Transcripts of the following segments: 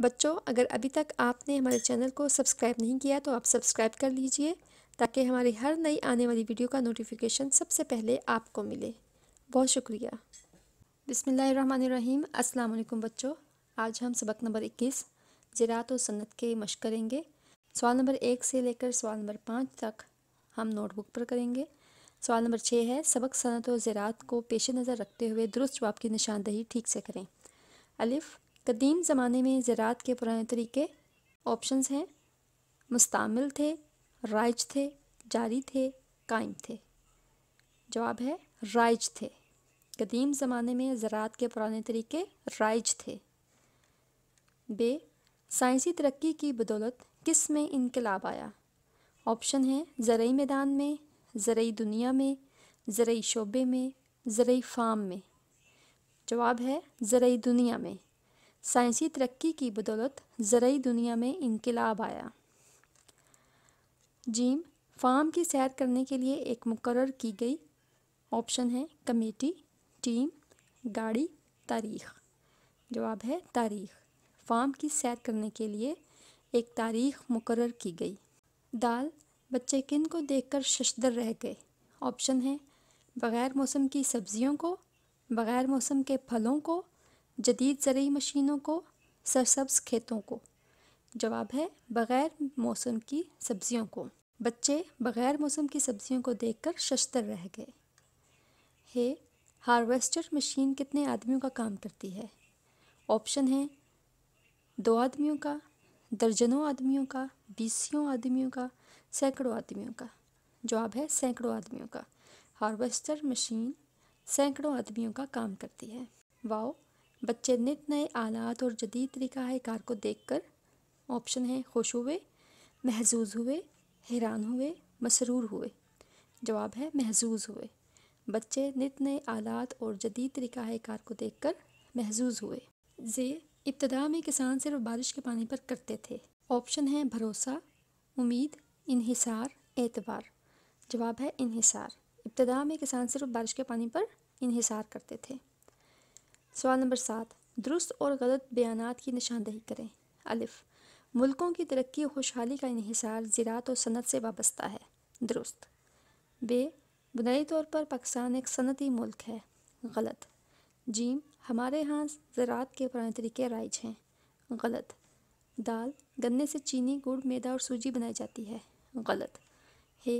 बच्चों अगर अभी तक आपने हमारे चैनल को सब्सक्राइब नहीं किया तो आप सब्सक्राइब कर लीजिए ताकि हमारी हर नई आने वाली वीडियो का नोटिफिकेशन सबसे पहले आपको मिले बहुत शुक्रिया बिसमीम अल्लाम बच्चों आज हम सबक नंबर इक्कीस ज़रात और सन्नत के मश करेंगे सवाल नंबर एक से लेकर सवाल नंबर पाँच तक हम नोटबुक पर करेंगे सवाल नंबर छः है सबक सनत और ज़रात को पेश नज़र रखते हुए दुरुस्त जवाब की निशानदही ठीक से करें अलिफ़ कदीम ज़माने में ज़रात के पुराने तरीके ऑप्शंस हैं मुस्तमिल थे राइज थे जारी थे कायम थे जवाब है राइज थे कदीम ज़माने में ज़रात के पुराने तरीके राइज थे बे साइंसी तरक्की की बदौलत किस में इनकलाब आया ऑप्शन है ज़रूरी मैदान में ज़रूरी दुनिया में ज़रूरी शोबे में ज़रूरी फार्म में जवाब है ज़रूरी दुनिया में साइंसी तरक्की की बदौलत ज़रूरी दुनिया में इनकलाब आया जीम फार्म की सैर करने के लिए एक मुकर की गई ऑप्शन है कमेटी टीम गाड़ी तारीख जवाब है तारीख फार्म की सैर करने के लिए एक तारीख मुकर की गई दाल बच्चे किन को देखकर शशदर रह गए ऑप्शन है बग़ैर मौसम की सब्जियों को बग़ैर मौसम के फलों को जदीद ज़रूरी मशीनों को सरसब्ज खेतों को जवाब है बग़ैर मौसम की सब्जियों को बच्चे बग़ैर मौसम की सब्जियों को देखकर शस्तर रह गए हे हार्वेस्टर मशीन कितने आदमियों का काम करती है ऑप्शन है दो आदमियों का दर्जनों आदमियों का बीसियों आदमियों का सैकड़ों आदमियों का जवाब है सैकड़ों आदमियों का हार्वेस्टर मशीन सैकड़ों आदमियों का काम करती है वाओ बच्चे नित नए आलात और जदीद तरीक़ाह कार को देख कर ऑप्शन है खुश हुए महजूज हुए हैरान हुए मसरूर हुए जवाब है महजूज हुए बच्चे नित नए आलात और जदीद तरीक़ाह कार को देख कर महजूज हुए जे इब्तदा में किसान सिर्फ बारिश के पानी पर करते थे ऑप्शन है भरोसा उम्मीद इहिसार एतबार जवाब है इनहिसार इब्तदा में किसान सिर्फ बारिश के पानी पर इनहिसार करते थे सवाल नंबर सात दुरुस्त और गलत बयान की निशानदही करें अलिफ मुल्कों की तरक्की खुशहाली का इहिसार ज़रात और सनत से वाबस्ता है दुरुस्त बे बुनियादी तौर पर पाकिस्तान एक सनती मुल्क है गलत जीम हमारे यहाँ ज़रात के पुराने तरीके राइज हैं गलत दाल गन्ने से चीनी गुड़ मैदा और सूजी बनाई जाती है गलत है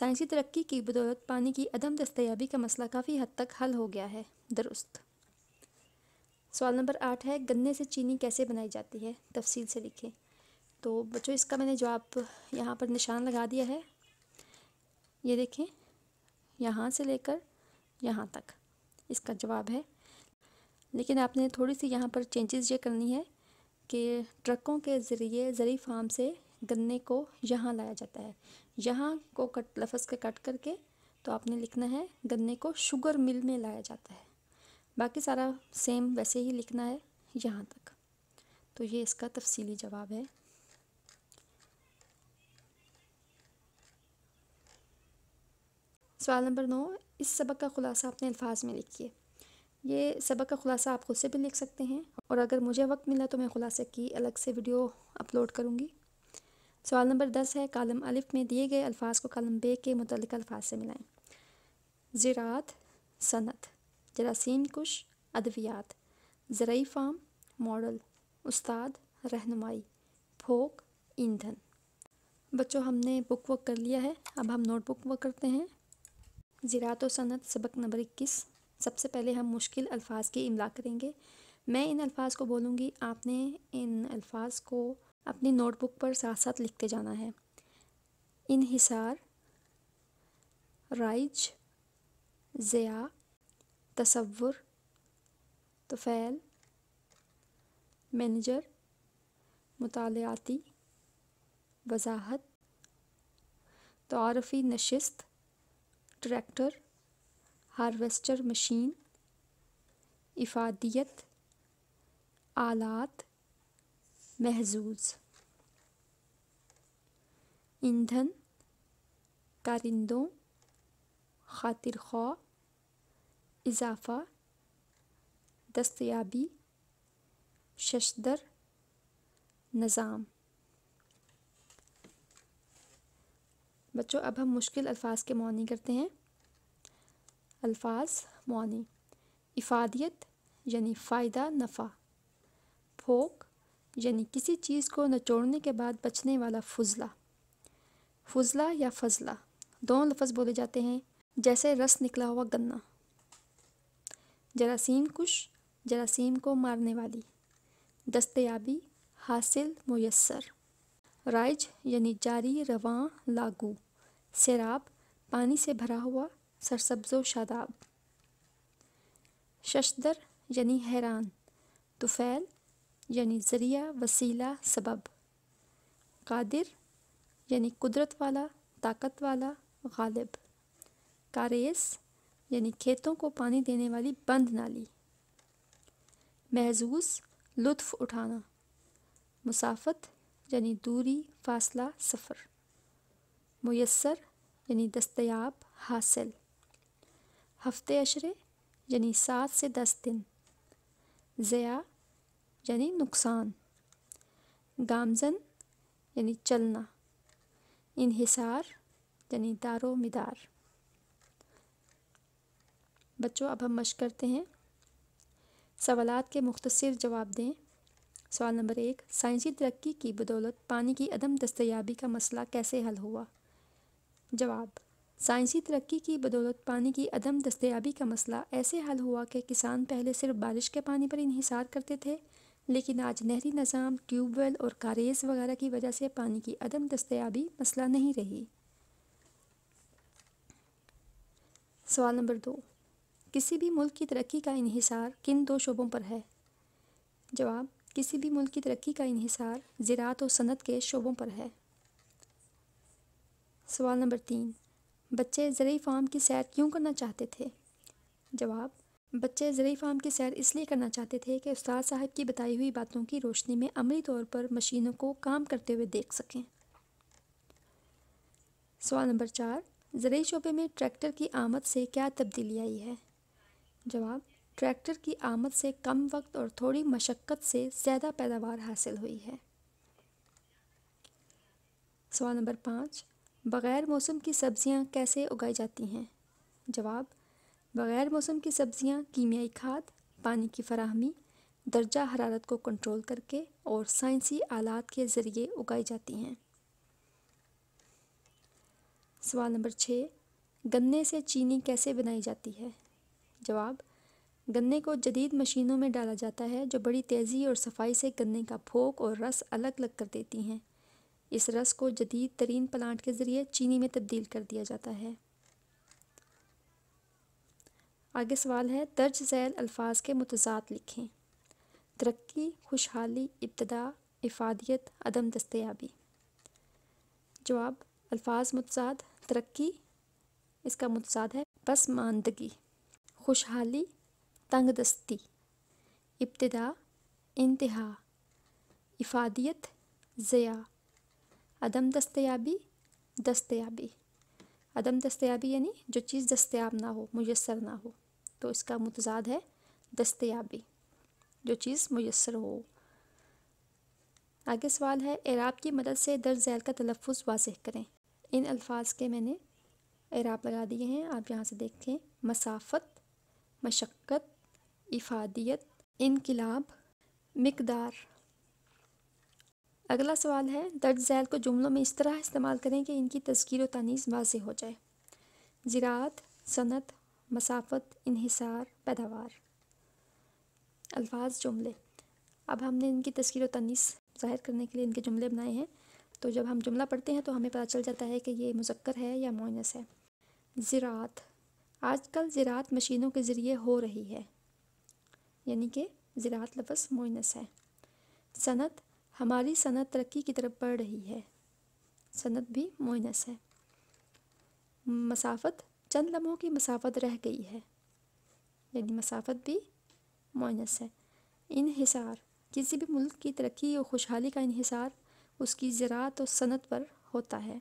साइंसी तरक्की की बदौलत पानी की अदम दस्तयाबी का मसला काफ़ी हद तक हल हो गया है दुरुस्त सवाल नंबर आठ है गन्ने से चीनी कैसे बनाई जाती है तफसील से लिखें तो बच्चों इसका मैंने जवाब यहाँ पर निशान लगा दिया है ये देखें यहाँ से लेकर यहाँ तक इसका जवाब है लेकिन आपने थोड़ी सी यहाँ पर चेंजेस ये करनी है कि ट्रकों के ज़रिए ज़री फार्म से गन्ने को यहाँ लाया जाता है यहाँ को कट लफज के कट करके तो आपने लिखना है गन्ने को शुगर मिल में लाया जाता है बाकी सारा सेम वैसे ही लिखना है यहाँ तक तो ये इसका तफसीली जवाब है सवाल नंबर नौ इस सबक का ख़ुलासा अपने अल्फाज में लिखिए ये सबक का ख़ुलासा आप खुद से भी लिख सकते हैं और अगर मुझे वक्त मिला तो मैं ख़ुलासे की अलग से वीडियो अपलोड करूँगी सवाल नंबर दस है कालम अलिफ में दिए गए अल्फाज को कालम बे के मुतल अल्फाज से मिलाएं ज़रात सनत जरासीम कुश अद्वियात ज़रूरी फार्म मॉडल उस्ताद रहनुमाई फोक ईंधन बच्चों हमने बुक वर्क कर लिया है अब हम नोट बुक वर्क करते हैं ज़रात सनत सबक नंबर इक्कीस सबसे पहले हम मुश्किल अल्फाज की इमला करेंगे मैं इन अल्फाज को बोलूँगी आपने इन अल्फाज को अपनी नोटबुक पर साथ साथ लिखते जाना है इनहिसार राइज ज़या तसवुर तफ़ैल मैनेजर मुतालती वजाहत तारफ़ी नशस्त ट्रैक्टर हारवेस्टर मशीन इफ़ादियत आलात महजूज ईंधन कारिंदों खातिर खा इजाफ़ा दस्तयाबी शशदर नज़ाम बच्चों अब हम मुश्किल अल्फाज के मौनी करते हैं अल्फाज मौनी इफ़ादियत यानी फ़ायदा नफ़ा फोक यानी किसी चीज़ को नचोड़ने के बाद बचने वाला फजला फजला या फजला दोनों लफ्ज़ बोले जाते हैं जैसे रस निकला हुआ गन्ना जरासीम कुश जरासीम को मारने वाली दस्तयाबी हासिल मैसर राइज यानी जारी रवा लागू सैराब पानी से भरा हुआ सरसब्जो शादाब शशदर यानी हैरान तुफैल यानी ज़रिया वसीला सबब कादिर यानी कुदरत वाला ताकत वाला गालिब कारेस यानी खेतों को पानी देने वाली बंद नाली महजूस लुत्फ़ उठाना मुसाफत यानी दूरी फासला सफ़र मैसर यानी दस्तयाब हासिल हफ्ते अशरे यानी सात से दस दिन ज़या यानी नुकसान गामजन यानी चलना इनहिसार यानी दारो मिदार बच्चों अब हम मश करते हैं सवाल के मुख्तर जवाब दें सवाल नंबर एक साइंसी तरक्की की बदौलत पानी की अदम दस्तयाबी का मसला कैसे हल हुआ जवाब साइंसी तरक्की की बदौलत पानी की अदम दस्तयाबी का मसला ऐसे हल हुआ कि किसान पहले सिर्फ बारिश के पानी पर इहिसार करते थे लेकिन आज नहरी निज़ाम ट्यूबवेल और कारेज वगैरह की वजह से पानी की अदम दस्तयाबी मसला नहीं रही सवाल नंबर दो किसी भी मुल्क की तरक्की का इहिसार किन दो शोबों पर है जवाब किसी भी मुल्क की तरक्की का इहिसार ज़रात और सनत के शोबों पर है सवाल नंबर तीन बच्चे ज़रूरी फार्म की सैर क्यों करना चाहते थे जवाब बच्चे ज़रूरी फार्म की सैर इसलिए करना चाहते थे कि उस्ताद साहब की बताई हुई बातों की रोशनी में अमली तौर पर मशीनों को काम करते हुए देख सकें सवाल नंबर चार ज़रूरी शोबे में ट्रैक्टर की आमद से क्या तब्दीली आई है जवाब ट्रैक्टर की आमद से कम वक्त और थोड़ी मशक्क़त से ज़्यादा पैदावार हासिल हुई है सवाल नंबर पाँच बग़ैर मौसम की सब्ज़ियाँ कैसे उगाई जाती हैं जवाब बग़ैर मौसम की सब्ज़ियाँ कीमियाई खाद पानी की फराहमी दर्जा हरारत को कंट्रोल करके और साइंसी आलात के ज़रिए उगाई जाती हैं सवाल नंबर छः गन्ने से चीनी कैसे बनाई जाती है जवाब गन्ने को जदीद मशीनों में डाला जाता है जो बड़ी तेज़ी और सफाई से गन्ने का फोक और रस अलग अलग कर देती हैं इस रस को जदीद तरीन प्लांट के ज़रिए चीनी में तब्दील कर दिया जाता है आगे सवाल है दर्ज झैल अल्फाज के मतजाद लिखें तरक्की खुशहाली इब्तदा इफादियत अदम दस्तयाबी जवाब अल्फाज मतजाद तरक्की इसका मतजाद है बस मानदगी खुशहाली तंगदस्ती इब्तदा इंतहा इफ़ादियत ज़या अदम दस्तयाबी दस्तयाबी अदम दस्तयाबी यानी जो चीज़ दस्तयाब ना हो मुयसर ना हो तो इसका मुतजाद है दस्तयाबी जो चीज़ मुयसर हो आगे सवाल है एराब की मदद से दर्ज झैल का तलफ़ वाजह करें इन अल्फाज के मैंने एराब लगा दिए हैं आप यहाँ से देखें मसाफत मशक्क़त इफ़ादियत इनकलाब मकदार अगला सवाल है दर्ज झैल को जुमलों में इस तरह इस्तेमाल करें कि इनकी तस्कीर तनीस वाज हो जाए ज़रात सनत मसाफत इहिसार पैदावार अल्फाज जुमले अब हमने इनकी तस्कीर तनीस ज़ाहिर करने के लिए इनके जुमले बनाए हैं तो जब हम जुमला पढ़ते हैं तो हमें पता चल जाता है कि ये मुजक्र है या मोनस है ज़रात आजकल ज़रात मशीनों के ज़रिए हो रही है यानी कि ज़रात लफ्स मोइनस है सनत हमारी सनत तरक्की की तरफ बढ़ रही है सनत भी मोइनस है मसाफत चंद लम्हों की मसाफत रह गई है यानी मसाफत भी मोइनस है इनहिसार किसी भी मुल्क की तरक्की और खुशहाली का इहिसार उसकी ज़रात और सनत पर होता है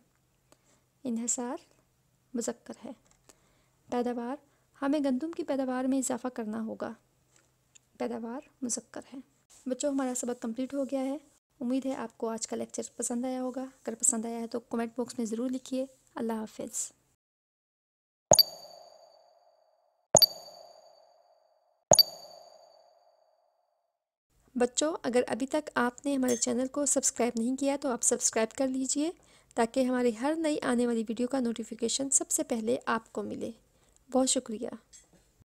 इहिसार मुजक्र है पैदावार हमें गंदम की पैदावार में इजाफा करना होगा पैदावार मुजक्कर है बच्चों हमारा सबक कंप्लीट हो गया है उम्मीद है आपको आज का लेक्चर पसंद आया होगा अगर पसंद आया है तो कमेंट बॉक्स में ज़रूर लिखिए अल्लाह हाफिज़ बच्चों अगर अभी तक आपने हमारे चैनल को सब्सक्राइब नहीं किया तो आप सब्सक्राइब कर लीजिए ताकि हमारी हर नई आने वाली वीडियो का नोटिफिकेशन सबसे पहले आपको मिले बहुत शुक्रिया